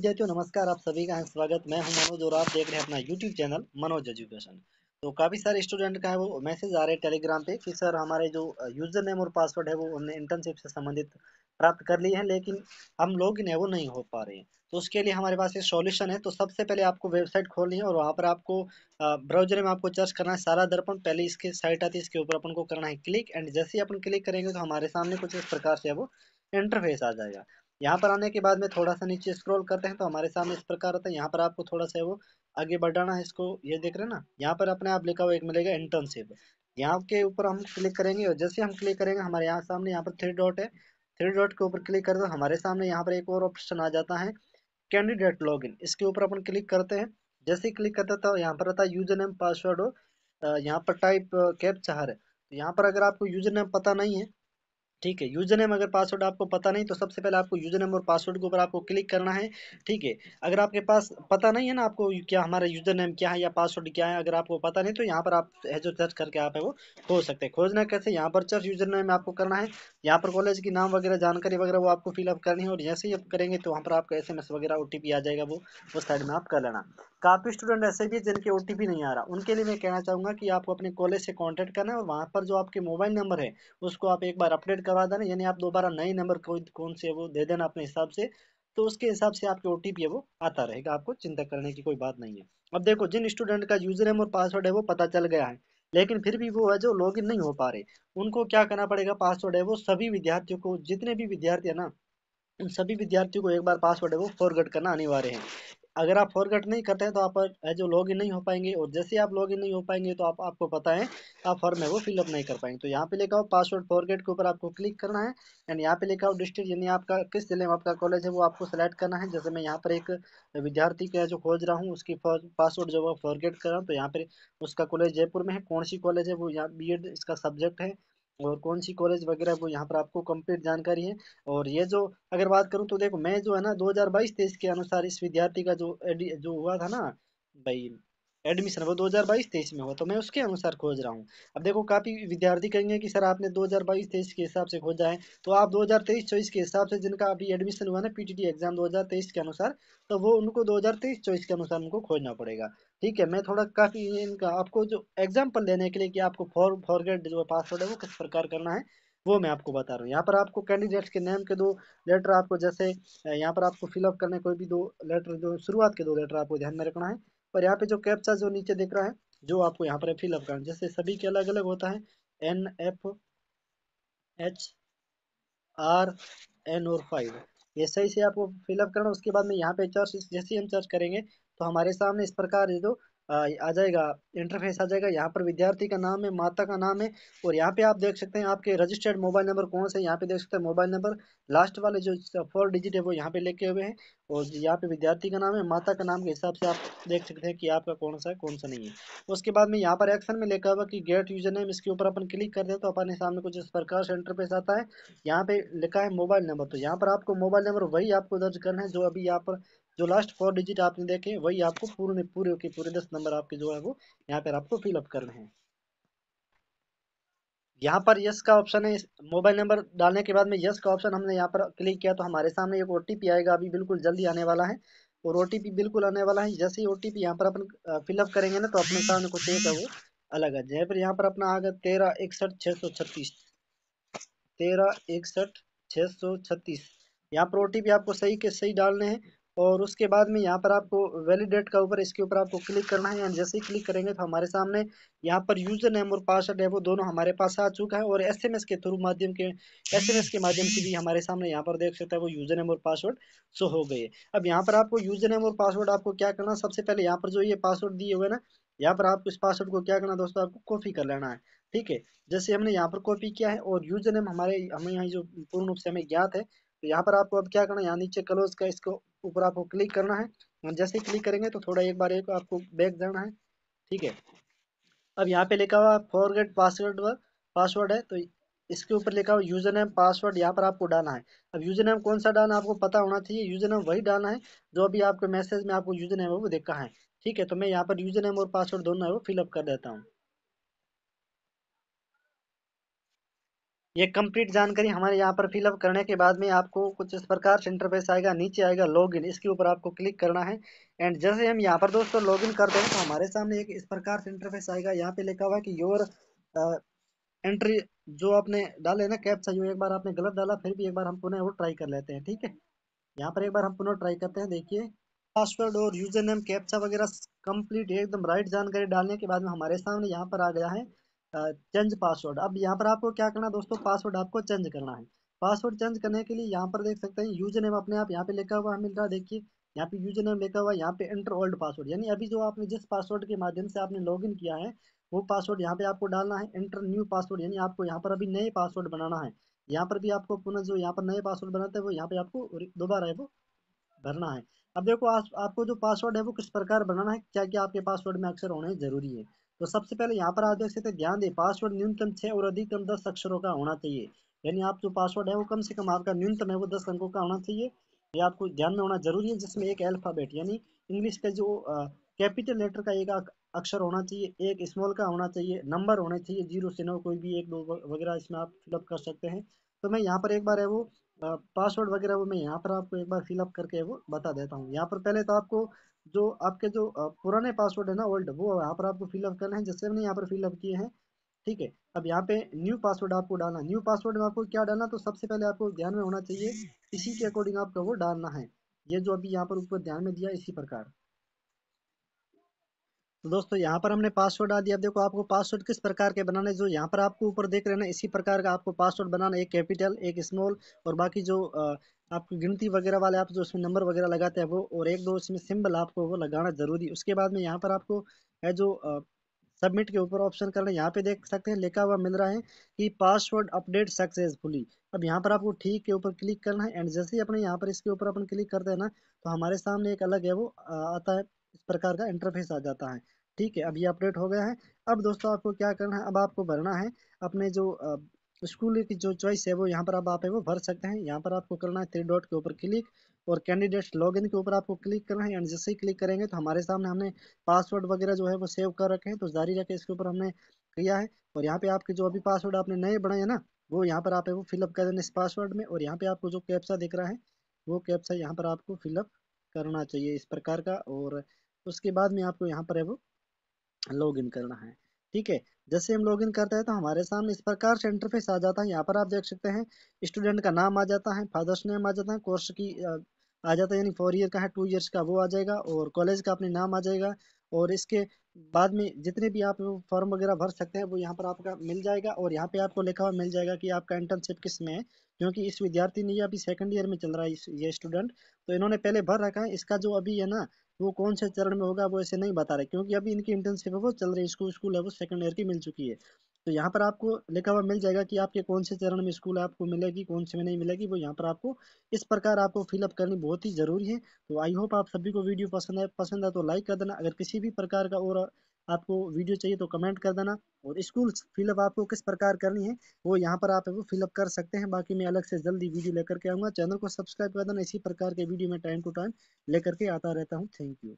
विद्यार्थियों नमस्कार आप सभी का स्वागत मैं हूं मनोज और आप देख रहे हैं अपना यूट्यूब चैनल मनोज एजुकेशन तो काफ़ी सारे स्टूडेंट का है वो मैसेज आ रहे हैं टेलीग्राम पे कि सर हमारे जो यूज़र नेम और पासवर्ड है वो हमने इंटर्नशिप से संबंधित प्राप्त कर लिए हैं लेकिन हम लॉग इन है वो नहीं हो पा रहे हैं तो उसके लिए हमारे पास एक सॉल्यूशन है तो सबसे पहले आपको वेबसाइट खोलनी है और वहाँ पर आपको ब्राउजर में आपको सर्च करना है सारा दर्पण पहले इसके साइट आती है इसके ऊपर अपन को करना है क्लिक एंड जैसे ही अपन क्लिक करेंगे तो हमारे सामने कुछ इस प्रकार से वो इंटरफेस आ जाएगा यहाँ पर आने के बाद में थोड़ा सा नीचे स्क्रॉल करते हैं तो हमारे सामने इस प्रकार होता है यहाँ पर आपको थोड़ा सा वो आगे बढ़ाना है इसको ये देख रहे हैं ना यहाँ पर अपने आप लिखा हुआ एक मिलेगा इंटर्नशिप यहाँ के ऊपर हम क्लिक करेंगे और जैसे हम क्लिक करेंगे हमारे यहाँ सामने यहाँ पर थ्री डॉट है थ्री डॉट के ऊपर क्लिक करते हैं हमारे सामने यहाँ पर एक और ऑप्शन आ जाता है कैंडिडेट लॉग इसके ऊपर अपन क्लिक करते हैं जैसे ही क्लिक करते हैं तो यहाँ पर रहता है यूजर नेम पासवर्ड हो यहाँ पर टाइप कैप चाह रहे तो यहाँ पर अगर आपको यूजर नेम पता नहीं है ठीक है यूजर नेम अगर पासवर्ड आपको पता नहीं तो सबसे पहले आपको यूजर नेम और पासवर्ड के ऊपर आपको क्लिक करना है ठीक है अगर आपके पास पता नहीं है ना आपको क्या हमारा यूजर नेम क्या है या पासवर्ड क्या है अगर आपको पता नहीं तो यहाँ पर आप है जो सर्च करके आप है वो खोज सकते हैं खोजना कैसे यहाँ पर सर्च यूजर नेम आपको करना है यहाँ पर कॉलेज की नाम वगैरह जानकारी वगैरह वो आपको फिलअप करनी है और जैसे ही आप करेंगे तो वहाँ पर आपका एस वगैरह ओ आ जाएगा वो उस साइड में आप कर लेना काफ़ी स्टूडेंट ऐसे भी जिनके ओ नहीं आ रहा उनके लिए मैं कहना चाहूँगा कि आपको अपने कॉलेज से कॉन्टैक्ट करना है और वहाँ पर जो आपके मोबाइल नंबर है उसको आप एक बार अपडेट करवा देना यानी आप दोबारा नए नंबर कौन से वो दे देना अपने हिसाब से तो उसके हिसाब से आपके ओ है वो आता रहेगा आपको चिंता करने की कोई बात नहीं है अब देखो जिन स्टूडेंट का यूजर नेम और पासवर्ड है वो पता चल गया है लेकिन फिर भी वो है जो इन नहीं हो पा रहे उनको क्या करना पड़ेगा पासवर्ड है वो सभी विद्यार्थियों को जितने भी विद्यार्थी है ना उन सभी विद्यार्थियों को एक बार पासवर्ड है वो फॉरगेट करना अनिवार्य है अगर आप फॉरगेट नहीं करते हैं तो आप जो लॉग इन नहीं हो पाएंगे और जैसे आप लॉग इन नहीं हो पाएंगे तो आप आपको पता है आप फॉर्म है वो फिलअप नहीं कर पाएंगे तो यहाँ पे लेकर आओ पासवर्ड फॉरगेट के ऊपर आपको क्लिक करना है एंड यहाँ पे लेकर आओ डिस्ट्रिक्ट यानी आपका किस जिले में आपका कॉलेज है वो आपको सेलेक्ट करना है जैसे मैं यहाँ पर एक विद्यार्थी का जो खोज रहा हूँ उसकी पासवर्ड जो है फॉरगेट कर रहा हूँ तो यहाँ पर उसका कॉलेज जयपुर में है कौन सी कॉलेज है वो यहाँ बी इसका सब्जेक्ट है और कौन सी कॉलेज वगैरह वो यहाँ पर आपको कंप्लीट जानकारी है और ये जो अगर बात करूँ तो देखो मैं जो है ना 2022 हज़ार के अनुसार इस विद्यार्थी का जो जो हुआ था ना भाई एडमिशन वो 2022-23 में हुआ तो मैं उसके अनुसार खोज रहा हूँ अब देखो काफ़ी विद्यार्थी कहेंगे कि सर आपने 2022-23 के हिसाब से खोजा है तो आप 2023-24 के हिसाब से जिनका अभी एडमिशन हुआ ना पीटीटी एग्जाम 2023 के अनुसार तो वो उनको 2023-24 के अनुसार उनको खोजना पड़ेगा ठीक है मैं थोड़ा काफ़ी इनका आपको जो एग्जाम्पल देने के लिए कि आपको फॉर फॉरगेट जो पासवर्ड है वो किस प्रकार करना है वो मैं आपको बता रहा हूँ यहाँ पर आपको कैंडिडेट्स के नेम के दो लेटर आपको जैसे यहाँ पर आपको फिलअप करने कोई भी दो लेटर जो शुरुआत के दो लेटर आपको ध्यान में रखना है पर यहाँ पे जो कैप्चा जो नीचे देख रहा है जो आपको यहाँ पर फिलअप करना जैसे सभी के अलग अलग होता है N F H R N और फाइव ये सही से आपको फिलअप करना उसके बाद में यहाँ पे चर्च जैसे हम चर्च करेंगे तो हमारे सामने इस प्रकार ये जो आ जाएगा इंटरफेस आ जाएगा यहाँ पर विद्यार्थी का नाम है माता का नाम है और यहाँ पे आप देख सकते हैं आपके रजिस्टर्ड मोबाइल नंबर कौन से यहाँ पे देख सकते हैं मोबाइल नंबर लास्ट वाले जो फोर डिजिट है वो यहाँ पे लेके हुए हैं और यहाँ पे विद्यार्थी का नाम है माता का नाम के हिसाब से आप देख सकते हैं कि आपका कौन सा है कौन सा नहीं है उसके बाद में यहाँ पर एक्शन में लिखा हुआ कि गेट यूजर नेम इसके ऊपर अपन क्लिक कर दे तो अपने सामने कुछ इस प्रकार से इंटरफेस आता है यहाँ पे लिखा है मोबाइल नंबर तो यहाँ पर आपको मोबाइल नंबर वही आपको दर्ज करना है जो अभी यहाँ पर जो लास्ट फोर डिजिट आपने देखे वही आपको पूरे पूरे के पूरे दस नंबर आपके जो है वो यहाँ पर आपको फिलअप करना है यहाँ पर यस का ऑप्शन है मोबाइल नंबर डालने के बाद में यस का ऑप्शन हमने यहाँ पर क्लिक किया तो हमारे सामने एक ओ आएगा अभी बिल्कुल जल्दी आने वाला है और ओ बिल्कुल आने वाला है जैसे ही ओ टी यहाँ पर अपन फिलअप करेंगे ना तो अपने सामने कुछ एक है वो अलग है जयपुर यहाँ पर अपना आ गया तेरह इकसठ छः सौ छत्तीस तेरह इकसठ छः सौ छत्तीस यहाँ पर ओ आपको सही के सही डालने हैं और उसके बाद में यहाँ पर आपको वैलिडेट का ऊपर इसके ऊपर आपको क्लिक करना है एंड जैसे ही क्लिक करेंगे तो हमारे सामने यहाँ पर यूज़र नेम और पासवर्ड है वो दोनों हमारे पास आ चुका है और एसएमएस के थ्रू माध्यम के एसएमएस के माध्यम से भी हमारे सामने यहाँ पर देख सकते हैं वो यूज़र नेम और पासवर्ड सो हो गए अब यहाँ पर आपको यूज़र नेम और पासवर्ड आपको क्या करना सबसे पहले यहाँ पर जो ये पासवर्ड दिए हुए ना यहाँ पर आपको इस पासवर्ड को क्या करना दोस्तों आपको कॉपी कर लेना है ठीक है जैसे हमने यहाँ पर कॉपी किया है और यूजर नेम हमारे हमें यहाँ जो पूर्ण रूप से हमें ज्ञात है तो यहाँ पर आपको अब क्या करना है यहाँ नीचे क्लोज का इसको ऊपर आपको क्लिक करना है जैसे ही क्लिक करेंगे तो थोड़ा एक बार एक आपको बैक जाना है ठीक है अब यहाँ पे लिखा हुआ फॉरगेट पासवर्ड पासवर्ड है तो इसके ऊपर लिखा हुआ यूजर नेम पासवर्ड यहाँ पर आपको डालना है अब यूजर नेम कौन सा डालना आपको पता होना चाहिए यूजर नेम वही डालना है जो अभी आपके मैसेज में आपको यूजर नेम है वो देखा है ठीक है तो मैं यहाँ पर यूजर नेम और पासवर्ड दोनों है वो फिलअप कर देता हूँ ये कंप्लीट जानकारी हमारे यहाँ पर फिलअप करने के बाद में आपको कुछ इस प्रकार से इंटरफेस आएगा नीचे आएगा लॉगिन इसके ऊपर आपको क्लिक करना है एंड जैसे हम यहाँ पर दोस्तों लॉगिन कर हैं तो हमारे सामने एक इस प्रकार से इंटरफेस आएगा यहाँ पे लिखा हुआ है कि योर एंट्री uh, जो आपने डाले ना कैप सही एक बार आपने गलत डाला फिर भी एक बार हम पुनः वो ट्राई कर लेते हैं ठीक है यहाँ पर एक बार हम पुनः ट्राई करते हैं देखिए पासवर्ड और यूजर नेम कैप्चा वगैरह कंप्लीट एकदम राइट जानकारी डालने के बाद में हमारे सामने यहाँ पर आ गया है चेंज पासवर्ड अब यहाँ पर आपको क्या करना है दोस्तों पासवर्ड आपको चेंज करना है पासवर्ड चेंज करने के लिए यहाँ पर देख सकते हैं यूजर नेम अपने आप यहाँ पे लिखा हुआ मिल रहा है देखिए यहाँ पे यूजर नेम लिखा हुआ है यहाँ पे एंटर ओल्ड पासवर्ड यानी अभी जो आपने जिस पासवर्ड के माध्यम से आपने इन किया है वो पासवर्ड यहाँ पे आपको डालना है एंटर न्यू पासवर्ड यानी आपको यहाँ पर अभी नए पासवर्ड बनाना है यहाँ पर भी आपको पुनः जो यहाँ पर नए पासवर्ड बनाते हैं वो यहाँ पे आपको दोबारा है वो भरना है अब देखो आप, आपको जो पासवर्ड है वो किस प्रकार बनाना है क्या क्या आपके पासवर्ड में अक्सर होने जरूरी है तो सबसे पहले यहाँ पर आप देख सकते हैं ध्यान दें पासवर्ड न्यूनतम छः और अधिकतम दस अक्षरों का होना चाहिए यानी आप जो पासवर्ड है वो कम से कम आपका न्यूनतम है वो दस अंकों का होना चाहिए ये आपको ध्यान में होना जरूरी है जिसमें एक अल्फ़ाबेट यानी इंग्लिश का जो कैपिटल लेटर का एक अक्षर होना चाहिए एक स्मॉल का होना चाहिए नंबर होने चाहिए जीरो से नौ कोई भी एक दो वगैरह इसमें आप फिलअप कर सकते हैं तो मैं यहाँ पर एक बार है वो पासवर्ड वगैरह वो मैं यहाँ पर आपको एक बार फिलअप करके वो बता देता हूँ यहाँ पर पहले तो आपको जो आपके जो पुराने पासवर्ड है ना ओल्ड वो यहाँ पर आपको फिलअप करना है जैसे हमने यहाँ पर फिलअप किए हैं ठीक है अब यहाँ पे न्यू पासवर्ड आपको डालना न्यू पासवर्ड में आपको क्या डालना तो सबसे पहले आपको ध्यान में होना चाहिए इसी के अकॉर्डिंग आपका वो डालना है ये जो अभी यहाँ पर ऊपर ध्यान में दिया इसी प्रकार तो दोस्तों यहाँ पर हमने पासवर्ड डाल दिया अब देखो आपको पासवर्ड किस प्रकार के बनाने जो यहाँ पर आपको ऊपर देख रहे हैं ना इसी प्रकार का आपको पासवर्ड बनाना एक कैपिटल एक स्मॉल और बाकी जो आपकी गिनती वगैरह वाले आप जो उसमें नंबर वगैरह लगाते हैं वो और एक दो उसमें सिंबल आपको वो लगाना जरूरी उसके बाद में यहाँ पर आपको है जो सबमिट के ऊपर ऑप्शन करना यहाँ पे देख सकते हैं लिखा हुआ मिल रहा है कि पासवर्ड अपडेट सक्सेसफुली अब यहाँ पर आपको ठीक के ऊपर क्लिक करना है एंड जैसे ही अपने यहाँ पर इसके ऊपर अपन क्लिक करते हैं ना तो हमारे सामने एक अलग है वो आता है इस प्रकार का इंटरफेस आ जाता है ठीक है अब ये अपडेट हो गया है अब दोस्तों आपको क्या करना है अब आपको भरना है अपने जो स्कूल की जो चॉइस है वो यहाँ पर आप आप है वो भर सकते हैं यहाँ पर आपको करना है थ्री डॉट के ऊपर क्लिक और कैंडिडेट्स लॉगिन के ऊपर आपको क्लिक करना है एंड जैसे ही क्लिक करेंगे तो हमारे सामने हमने पासवर्ड वगैरह जो है वो सेव कर रखे हैं तो जारी रखे इसके ऊपर हमने किया है और यहाँ पे आपके जो अभी पासवर्ड आपने नए बनाए हैं ना वो यहाँ पर आप है वो फिलअप कर देना इस पासवर्ड में और यहाँ पे आपको जो कैप्सा दिख रहा है वो कैप्सा यहाँ पर आपको फिलअप करना चाहिए इस प्रकार का और उसके बाद में आपको यहाँ पर है वो लॉग इन करना है ठीक है जैसे हम लॉग इन करते हैं तो हमारे सामने इस प्रकार से इंटरफेस आ जाता है यहाँ पर आप देख सकते हैं स्टूडेंट का नाम आ जाता है फादर्स नेम आ जाता है कोर्स की आ जाता है यानी फोर ईयर का है टू ईयर्स का वो आ जाएगा और कॉलेज का अपने नाम आ जाएगा और इसके बाद में जितने भी आप फॉर्म वगैरह भर सकते हैं वो यहाँ पर आपका मिल जाएगा और यहाँ पे आपको लिखा हुआ मिल जाएगा कि आपका इंटर्नशिप किस में है क्योंकि इस विद्यार्थी ने अभी सेकंड ईयर में चल रहा है ये स्टूडेंट तो इन्होंने पहले भर रखा है इसका जो अभी है ना वो कौन से चरण में होगा वो ऐसे नहीं बता रहे क्योंकि अभी इनकी इंटर्नशिप है वो चल रही स्कूल स्कूल है वो सेकंड ईयर की मिल चुकी है तो यहाँ पर आपको लिखा हुआ मिल जाएगा कि आपके कौन से चरण में स्कूल आपको मिलेगी कौन से में नहीं मिलेगी वो यहाँ पर आपको इस प्रकार आपको फिलअप करनी बहुत ही ज़रूरी है तो आई होप आप सभी को वीडियो पसंद है पसंद है तो लाइक कर देना अगर किसी भी प्रकार का और आपको वीडियो चाहिए तो कमेंट कर देना और स्कूल फिलअप आपको किस प्रकार करनी है वो यहाँ पर आप वो फिलअप कर सकते हैं बाकी मैं अलग से जल्दी वीडियो लेकर के आऊँगा चैनल को सब्सक्राइब कर देना इसी प्रकार के वीडियो में टाइम टू टाइम लेकर के आता रहता हूँ थैंक यू